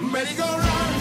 merry go run.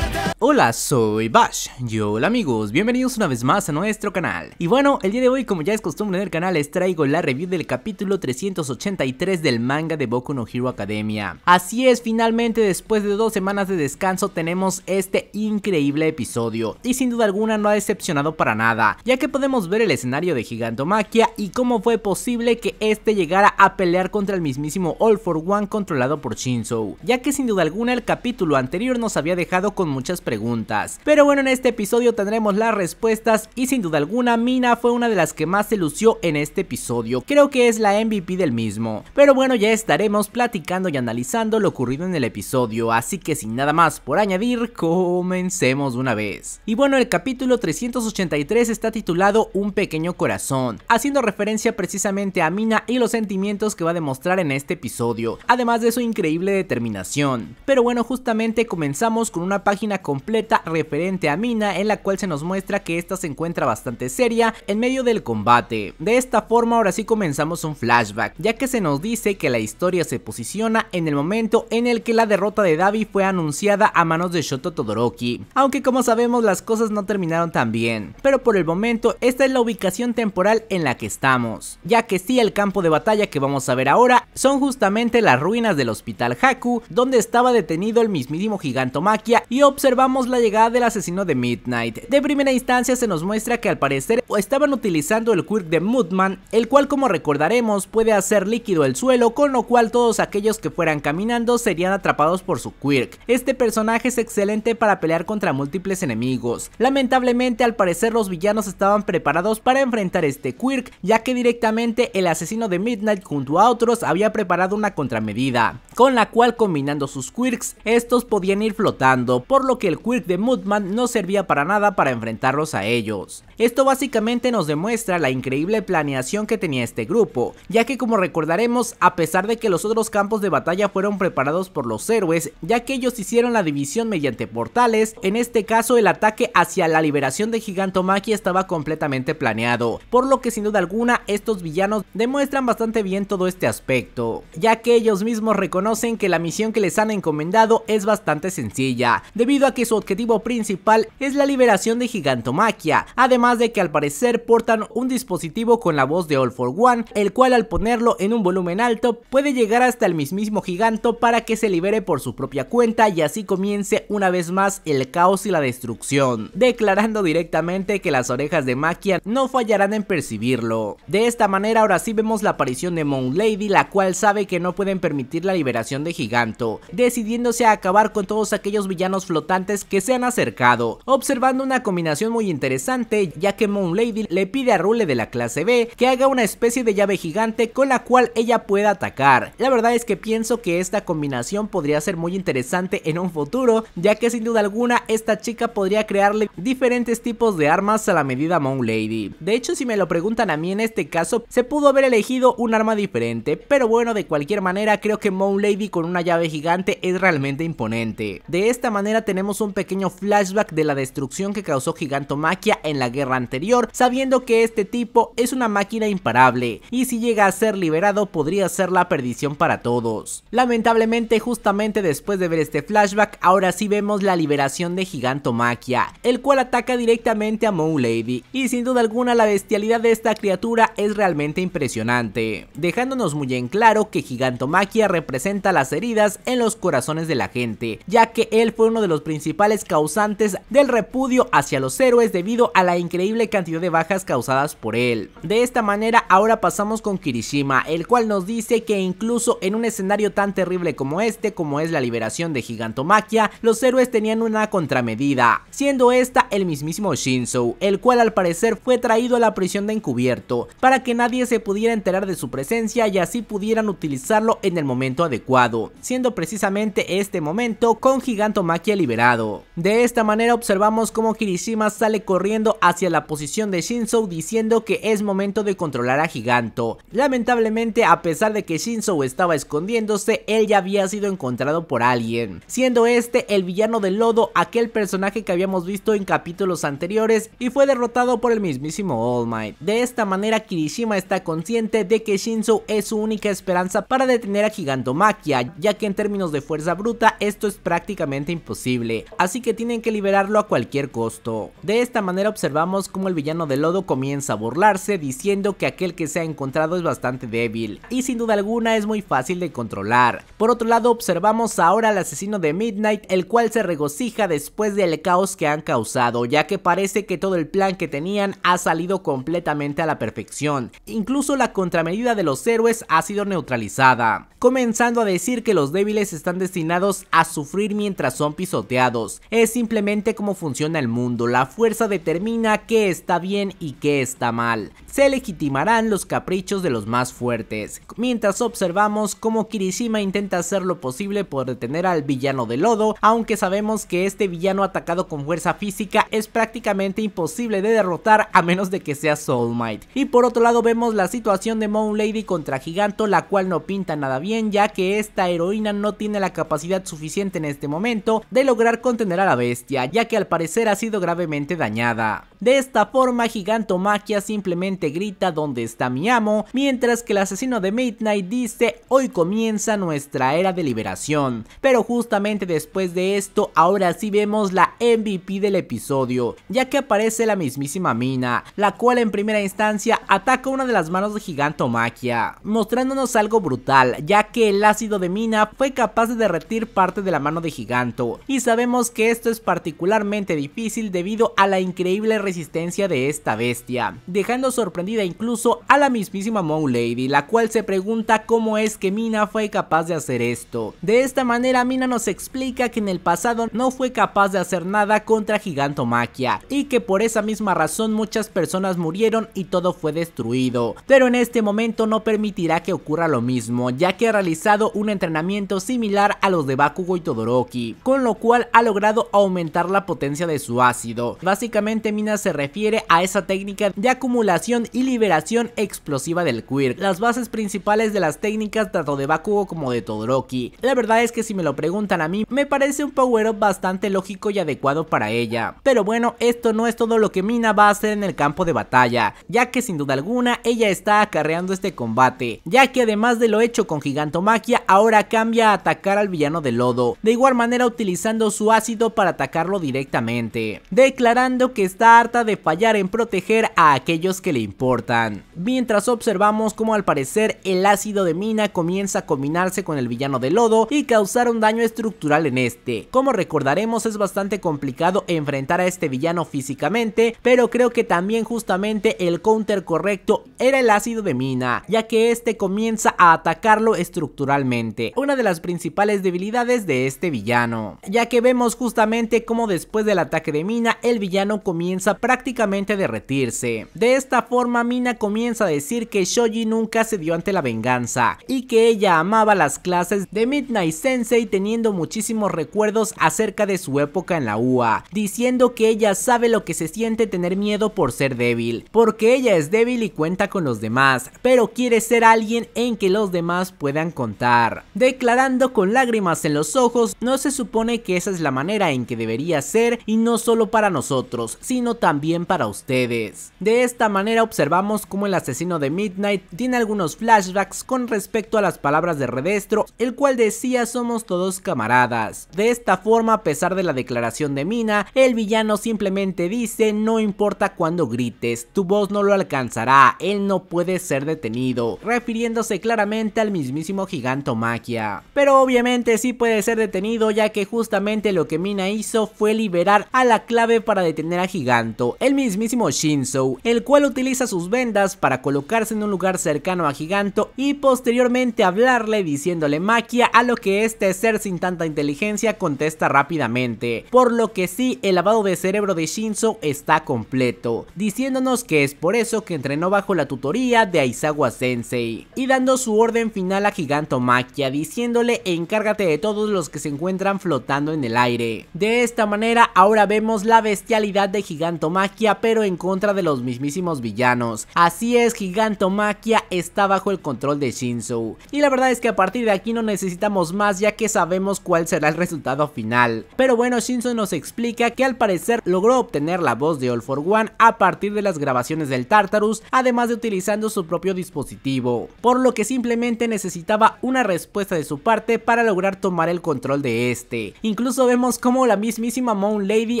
Hola, soy Bash. Y hola amigos, bienvenidos una vez más a nuestro canal. Y bueno, el día de hoy como ya es costumbre en el canal les traigo la review del capítulo 383 del manga de Boku no Hero Academia. Así es, finalmente después de dos semanas de descanso tenemos este increíble episodio. Y sin duda alguna no ha decepcionado para nada, ya que podemos ver el escenario de Gigantomaquia y cómo fue posible que este llegara a pelear contra el mismísimo All for One controlado por Shinzo. Ya que sin duda alguna el capítulo anterior nos había dejado con muchas preguntas. Pero bueno, en este episodio tendremos las respuestas y sin duda alguna Mina fue una de las que más se lució en este episodio. Creo que es la MVP del mismo. Pero bueno, ya estaremos platicando y analizando lo ocurrido en el episodio, así que sin nada más por añadir, comencemos una vez. Y bueno, el capítulo 383 está titulado Un pequeño corazón, haciendo referencia precisamente a Mina y los sentimientos que va a demostrar en este episodio, además de su increíble determinación. Pero bueno, justamente comenzamos con una página con completa referente a Mina en la cual se nos muestra que esta se encuentra bastante seria en medio del combate. De esta forma ahora sí comenzamos un flashback, ya que se nos dice que la historia se posiciona en el momento en el que la derrota de Davi fue anunciada a manos de Shoto Todoroki, aunque como sabemos las cosas no terminaron tan bien, pero por el momento esta es la ubicación temporal en la que estamos, ya que sí el campo de batalla que vamos a ver ahora son justamente las ruinas del hospital Haku, donde estaba detenido el mismísimo maquia y observamos la llegada del asesino de Midnight. De primera instancia se nos muestra que al parecer estaban utilizando el quirk de mudman el cual como recordaremos puede hacer líquido el suelo, con lo cual todos aquellos que fueran caminando serían atrapados por su quirk. Este personaje es excelente para pelear contra múltiples enemigos. Lamentablemente al parecer los villanos estaban preparados para enfrentar este quirk, ya que directamente el asesino de Midnight junto a otros había preparado una contramedida, con la cual combinando sus quirks, estos podían ir flotando, por lo que quirk de Mudman no servía para nada para enfrentarlos a ellos. Esto básicamente nos demuestra la increíble planeación que tenía este grupo, ya que como recordaremos, a pesar de que los otros campos de batalla fueron preparados por los héroes, ya que ellos hicieron la división mediante portales, en este caso el ataque hacia la liberación de Gigantomachia estaba completamente planeado, por lo que sin duda alguna estos villanos demuestran bastante bien todo este aspecto, ya que ellos mismos reconocen que la misión que les han encomendado es bastante sencilla, debido a que su objetivo principal es la liberación de Maquia, además de que al parecer portan un dispositivo con la voz de All for One, el cual al ponerlo en un volumen alto puede llegar hasta el mismísimo Giganto para que se libere por su propia cuenta y así comience una vez más el caos y la destrucción, declarando directamente que las orejas de Maquia no fallarán en percibirlo. De esta manera ahora sí vemos la aparición de Moon Lady, la cual sabe que no pueden permitir la liberación de Giganto, decidiéndose a acabar con todos aquellos villanos flotantes que se han acercado, observando una combinación muy interesante ya que Moon Lady le pide a Rule de la clase B que haga una especie de llave gigante con la cual ella pueda atacar. La verdad es que pienso que esta combinación podría ser muy interesante en un futuro ya que sin duda alguna esta chica podría crearle diferentes tipos de armas a la medida Moon Lady. De hecho si me lo preguntan a mí en este caso se pudo haber elegido un arma diferente pero bueno de cualquier manera creo que Moon Lady con una llave gigante es realmente imponente. De esta manera tenemos un un pequeño flashback de la destrucción que causó Gigantomaquia en la guerra anterior, sabiendo que este tipo es una máquina imparable, y si llega a ser liberado podría ser la perdición para todos. Lamentablemente, justamente después de ver este flashback, ahora sí vemos la liberación de Gigantomaquia, el cual ataca directamente a Moon Lady, y sin duda alguna la bestialidad de esta criatura es realmente impresionante, dejándonos muy en claro que Gigantomaquia representa las heridas en los corazones de la gente, ya que él fue uno de los principales causantes del repudio hacia los héroes debido a la increíble cantidad de bajas causadas por él. De esta manera ahora pasamos con Kirishima, el cual nos dice que incluso en un escenario tan terrible como este, como es la liberación de Gigantomaquia, los héroes tenían una contramedida, siendo esta el mismísimo Shinzo, el cual al parecer fue traído a la prisión de encubierto, para que nadie se pudiera enterar de su presencia y así pudieran utilizarlo en el momento adecuado, siendo precisamente este momento con Gigantomaquia liberado. De esta manera observamos cómo Kirishima sale corriendo hacia la posición de Shinzo diciendo que es momento de controlar a Giganto. Lamentablemente a pesar de que Shinzo estaba escondiéndose, él ya había sido encontrado por alguien, siendo este el villano del lodo, aquel personaje que habíamos visto en capítulos anteriores y fue derrotado por el mismísimo All Might. De esta manera Kirishima está consciente de que Shinzo es su única esperanza para detener a Gigantomachia ya que en términos de fuerza bruta esto es prácticamente imposible así que tienen que liberarlo a cualquier costo. De esta manera observamos cómo el villano de Lodo comienza a burlarse diciendo que aquel que se ha encontrado es bastante débil y sin duda alguna es muy fácil de controlar. Por otro lado observamos ahora al asesino de Midnight el cual se regocija después del caos que han causado ya que parece que todo el plan que tenían ha salido completamente a la perfección. Incluso la contramedida de los héroes ha sido neutralizada, comenzando a decir que los débiles están destinados a sufrir mientras son pisoteados es simplemente cómo funciona el mundo, la fuerza determina qué está bien y qué está mal. Se legitimarán los caprichos de los más fuertes, mientras observamos cómo Kirishima intenta hacer lo posible por detener al villano de lodo, aunque sabemos que este villano atacado con fuerza física es prácticamente imposible de derrotar a menos de que sea Soul Might. Y por otro lado vemos la situación de Moon Lady contra Giganto, la cual no pinta nada bien ya que esta heroína no tiene la capacidad suficiente en este momento de lograr contener a la bestia, ya que al parecer ha sido gravemente dañada. De esta forma, Gigantomaquia simplemente grita dónde está mi amo, mientras que el asesino de Midnight dice hoy comienza nuestra era de liberación. Pero justamente después de esto, ahora sí vemos la MVP del episodio, ya que aparece la mismísima Mina, la cual en primera instancia ataca una de las manos de Gigantomaquia, mostrándonos algo brutal, ya que el ácido de Mina fue capaz de derretir parte de la mano de Giganto, y sabemos que esto es particularmente difícil debido a la increíble resistencia de esta bestia, dejando sorprendida incluso a la mismísima Mowlady Lady, la cual se pregunta cómo es que Mina fue capaz de hacer esto. De esta manera Mina nos explica que en el pasado no fue capaz de hacer nada contra Gigantomaquia y que por esa misma razón muchas personas murieron y todo fue destruido, pero en este momento no permitirá que ocurra lo mismo, ya que ha realizado un entrenamiento similar a los de Bakugo y Todoroki, con lo cual al logrado aumentar la potencia de su ácido. Básicamente Mina se refiere a esa técnica de acumulación y liberación explosiva del Quirk, las bases principales de las técnicas tanto de Bakugo como de Todoroki. La verdad es que si me lo preguntan a mí, me parece un power-up bastante lógico y adecuado para ella. Pero bueno, esto no es todo lo que Mina va a hacer en el campo de batalla, ya que sin duda alguna ella está acarreando este combate, ya que además de lo hecho con Gigantomagia ahora cambia a atacar al villano de Lodo, de igual manera utilizando su ácido para atacarlo directamente, declarando que está harta de fallar en proteger a aquellos que le importan. Mientras observamos cómo al parecer el ácido de Mina comienza a combinarse con el villano de Lodo y causar un daño estructural en este. Como recordaremos es bastante complicado enfrentar a este villano físicamente, pero creo que también justamente el counter correcto era el ácido de Mina, ya que este comienza a atacarlo estructuralmente, una de las principales debilidades de este villano, ya que vemos justamente como después del ataque de Mina, el villano comienza prácticamente a derretirse. De esta forma, Mina comienza a decir que Shoji nunca se dio ante la venganza y que ella amaba las clases de Midnight Sensei teniendo muchísimos recuerdos acerca de su época en la UA, diciendo que ella sabe lo que se siente tener miedo por ser débil, porque ella es débil y cuenta con los demás, pero quiere ser alguien en que los demás puedan contar. Declarando con lágrimas en los ojos, no se supone que esa es la manera en que debería ser y no solo para nosotros, sino también para ustedes. De esta manera observamos cómo el asesino de Midnight tiene algunos flashbacks con respecto a las palabras de Redestro, el cual decía somos todos camaradas. De esta forma, a pesar de la declaración de Mina, el villano simplemente dice no importa cuando grites, tu voz no lo alcanzará, él no puede ser detenido, refiriéndose claramente al mismísimo Maquia, Pero obviamente sí puede ser detenido ya que justamente el lo que Mina hizo fue liberar a la clave para detener a Giganto, el mismísimo Shinzo, el cual utiliza sus vendas para colocarse en un lugar cercano a Giganto y posteriormente hablarle diciéndole maquia a lo que este ser sin tanta inteligencia contesta rápidamente, por lo que sí el lavado de cerebro de Shinzo está completo, diciéndonos que es por eso que entrenó bajo la tutoría de Aizawa Sensei y dando su orden final a Giganto Maquia diciéndole encárgate de todos los que se encuentran flotando en el aire de esta manera ahora vemos la bestialidad de Gigantomaquia pero en contra de los mismísimos villanos. Así es, Gigantomaquia está bajo el control de Shinzo. Y la verdad es que a partir de aquí no necesitamos más ya que sabemos cuál será el resultado final. Pero bueno, Shinzo nos explica que al parecer logró obtener la voz de All for One a partir de las grabaciones del Tartarus, además de utilizando su propio dispositivo. Por lo que simplemente necesitaba una respuesta de su parte para lograr tomar el control de este. Incluso vemos cómo la mismísima Moon Lady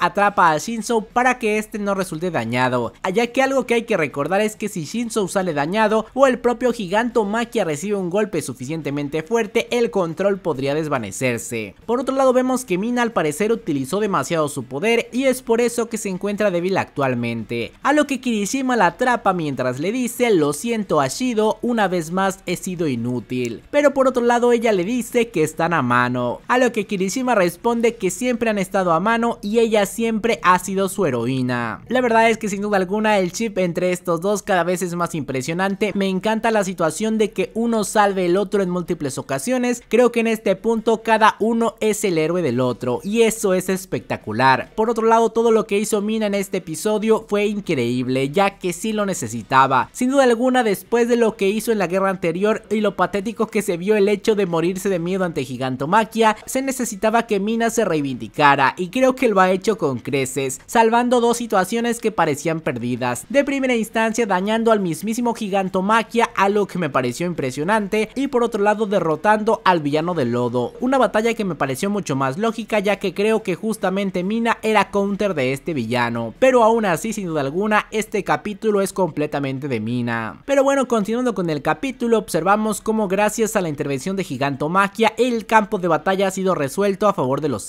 atrapa a Shinzo para que este no resulte dañado, ya que algo que hay que recordar es que si Shinzo sale dañado o el propio gigante Makia recibe un golpe suficientemente fuerte, el control podría desvanecerse. Por otro lado vemos que Mina al parecer utilizó demasiado su poder y es por eso que se encuentra débil actualmente, a lo que Kirishima la atrapa mientras le dice lo siento Ashido, una vez más he sido inútil, pero por otro lado ella le dice que están a mano, a lo que Kirishima responde que siempre han estado a mano y ella siempre ha sido su heroína. La verdad es que sin duda alguna el chip entre estos dos cada vez es más impresionante, me encanta la situación de que uno salve el otro en múltiples ocasiones, creo que en este punto cada uno es el héroe del otro y eso es espectacular. Por otro lado todo lo que hizo Mina en este episodio fue increíble ya que sí lo necesitaba, sin duda alguna después de lo que hizo en la guerra anterior y lo patético que se vio el hecho de morirse de miedo ante Gigantomaquia, se necesitaba que Mina se reivindicara y creo que lo ha hecho con creces, salvando dos situaciones que parecían perdidas. De primera instancia dañando al mismísimo Gigantomaquia, algo que me pareció impresionante, y por otro lado derrotando al villano de lodo, una batalla que me pareció mucho más lógica ya que creo que justamente Mina era counter de este villano, pero aún así sin duda alguna este capítulo es completamente de Mina. Pero bueno, continuando con el capítulo observamos cómo gracias a la intervención de Gigantomaquia el campo de batalla ha sido resuelto a favor de los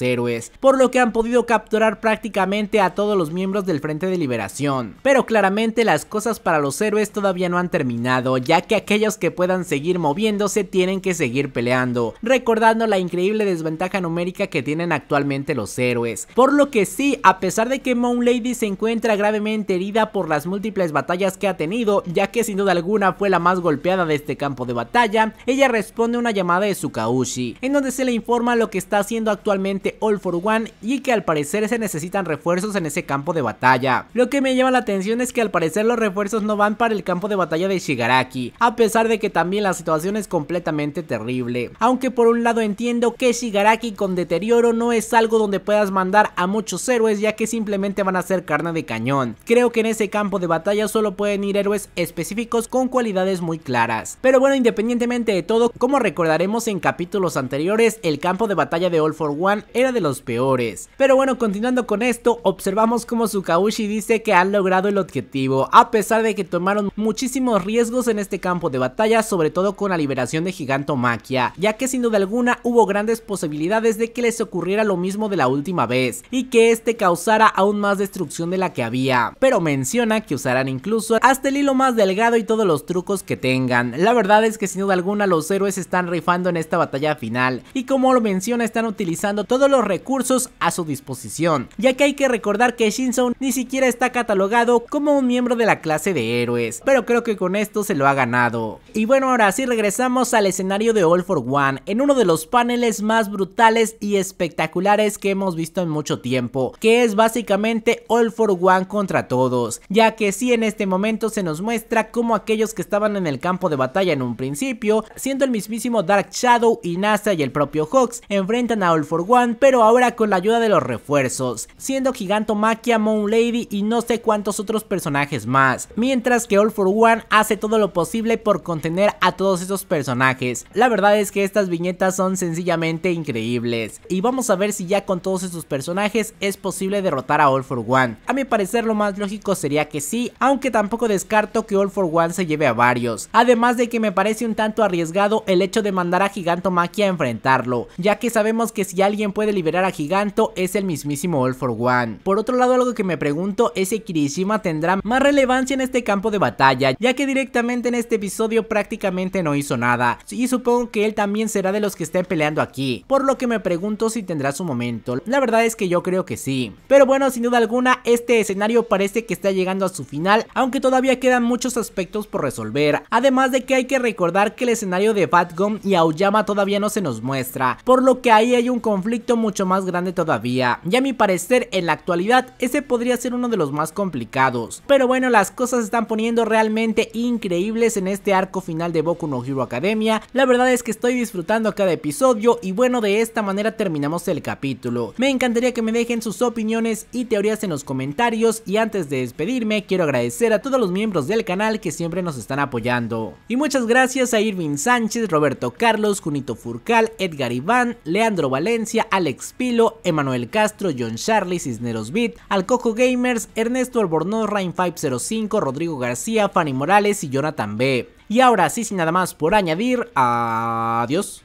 por lo que han podido capturar prácticamente a todos los miembros del Frente de Liberación. Pero claramente las cosas para los héroes todavía no han terminado, ya que aquellos que puedan seguir moviéndose tienen que seguir peleando, recordando la increíble desventaja numérica que tienen actualmente los héroes. Por lo que sí, a pesar de que Moon Lady se encuentra gravemente herida por las múltiples batallas que ha tenido, ya que sin duda alguna fue la más golpeada de este campo de batalla, ella responde una llamada de Tsukaushi, en donde se le informa lo que está haciendo actualmente All for One y que al parecer se necesitan refuerzos en ese campo de batalla. Lo que me llama la atención es que al parecer los refuerzos no van para el campo de batalla de Shigaraki, a pesar de que también la situación es completamente terrible. Aunque por un lado entiendo que Shigaraki con deterioro no es algo donde puedas mandar a muchos héroes ya que simplemente van a ser carne de cañón. Creo que en ese campo de batalla solo pueden ir héroes específicos con cualidades muy claras. Pero bueno, independientemente de todo, como recordaremos en capítulos anteriores, el campo de batalla de All for One era de los peores. Pero bueno, continuando con esto, observamos como Tsukaushi dice que han logrado el objetivo, a pesar de que tomaron muchísimos riesgos en este campo de batalla, sobre todo con la liberación de maquia ya que sin duda alguna hubo grandes posibilidades de que les ocurriera lo mismo de la última vez, y que este causara aún más destrucción de la que había, pero menciona que usarán incluso hasta el hilo más delgado y todos los trucos que tengan. La verdad es que sin duda alguna los héroes están rifando en esta batalla final, y como lo menciona están utilizando todo los recursos a su disposición, ya que hay que recordar que Shinson ni siquiera está catalogado como un miembro de la clase de héroes, pero creo que con esto se lo ha ganado. Y bueno, ahora sí regresamos al escenario de All for One, en uno de los paneles más brutales y espectaculares que hemos visto en mucho tiempo, que es básicamente All for One contra todos, ya que sí en este momento se nos muestra como aquellos que estaban en el campo de batalla en un principio, siendo el mismísimo Dark Shadow, y Nasa y el propio Hawks, enfrentan a All for One pero ahora con la ayuda de los refuerzos, siendo Maquia, Moon Lady y no sé cuántos otros personajes más, mientras que All for One hace todo lo posible por contener a todos esos personajes. La verdad es que estas viñetas son sencillamente increíbles, y vamos a ver si ya con todos esos personajes es posible derrotar a All for One. A mi parecer lo más lógico sería que sí, aunque tampoco descarto que All for One se lleve a varios, además de que me parece un tanto arriesgado el hecho de mandar a Giganto Maquia a enfrentarlo, ya que sabemos que si alguien puede liberar a Giganto es el mismísimo All for One. Por otro lado, algo que me pregunto es si Kirishima tendrá más relevancia en este campo de batalla, ya que directamente en este episodio prácticamente no hizo nada, y supongo que él también será de los que estén peleando aquí, por lo que me pregunto si tendrá su momento. La verdad es que yo creo que sí. Pero bueno, sin duda alguna, este escenario parece que está llegando a su final, aunque todavía quedan muchos aspectos por resolver. Además de que hay que recordar que el escenario de Batgum y Aoyama todavía no se nos muestra, por lo que ahí hay un conflicto mucho más grande todavía, y a mi parecer en la actualidad ese podría ser uno de los más complicados. Pero bueno, las cosas están poniendo realmente increíbles en este arco final de Boku no Hero Academia, la verdad es que estoy disfrutando cada episodio y bueno, de esta manera terminamos el capítulo. Me encantaría que me dejen sus opiniones y teorías en los comentarios y antes de despedirme quiero agradecer a todos los miembros del canal que siempre nos están apoyando. Y muchas gracias a Irving Sánchez, Roberto Carlos, Junito Furcal, Edgar Iván, Leandro Valencia, Ale Expilo, Emanuel Castro, John Charlie, Cisneros Beat, Alcojo Gamers, Ernesto Albornoz, Rain505, Rodrigo García, Fanny Morales y Jonathan B. Y ahora sí, sin nada más por añadir, adiós.